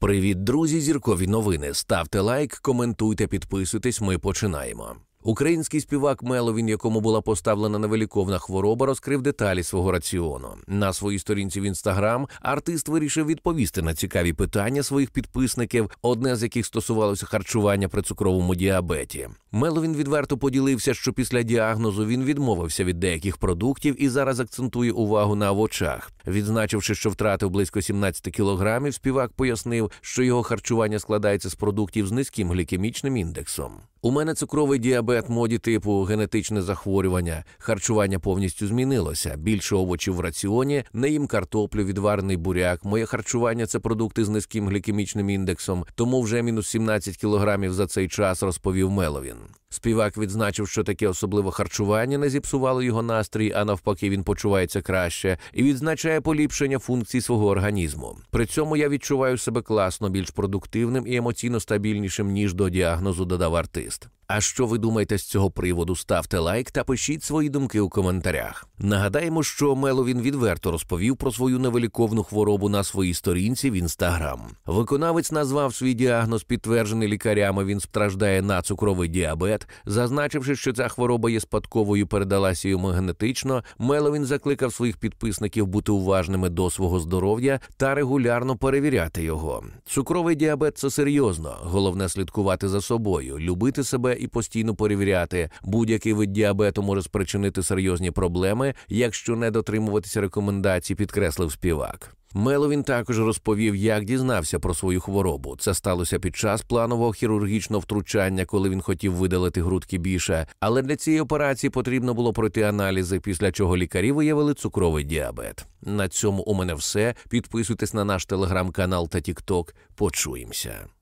Привіт, друзі! Зіркові новини. Ставте лайк, коментуйте, підписуйтесь. Ми починаємо. Український співак Меловін, якому була поставлена невеликовна хвороба, розкрив деталі свого раціону. На своїй сторінці в інстаграм артист вирішив відповісти на цікаві питання своїх підписників, одне з яких стосувалося харчування при цукровому діабеті. Меловін відверто поділився, що після діагнозу він відмовився від деяких продуктів і зараз акцентує увагу на овочах. Відзначивши, що втратив близько 17 кілограмів, співак пояснив, що його харчування складається з продуктів з низьким глікемічним індексом. У мене цукровий діабет моді типу генетичне захворювання. Харчування повністю змінилося. Більше овочів в раціоні, не їм картоплю, відварений буряк. Моє харчування це продукти з низьким глікемічним індексом, тому вже мінус 17 кілограмів за цей час розповів Меловін. Співак відзначив, що таке особливе харчування не зіпсувало його настрій, а навпаки, він почувається краще і відзначає поліпшення функцій свого організму. При цьому я відчуваю себе класно, більш продуктивним і емоційно стабільнішим ніж до діагнозу додав артист. А що ви думаєте з цього приводу? Ставте лайк та пишіть свої думки у коментарях. Нагадаємо, що Меловін відверто розповів про свою невеликовну хворобу на своїй сторінці в інстаграм. Виконавець назвав свій діагноз, підтверджений лікарями. Він страждає на цукровий діабет, зазначивши, що ця хвороба є спадковою, передалася йому генетично. Меловін закликав своїх підписників бути уважними до свого здоров'я та регулярно перевіряти його. Цукровий діабет це серйозно. Головне слідкувати за собою, любити себе і постійно перевіряти. Будь-який вид діабету може спричинити серйозні проблеми, якщо не дотримуватися рекомендацій, підкреслив співак. Меловін також розповів, як дізнався про свою хворобу. Це сталося під час планового хірургічного втручання, коли він хотів видалити грудки більше. Але для цієї операції потрібно було пройти аналізи, після чого лікарі виявили цукровий діабет. На цьому у мене все. Підписуйтесь на наш телеграм-канал та тікток. Почуємося.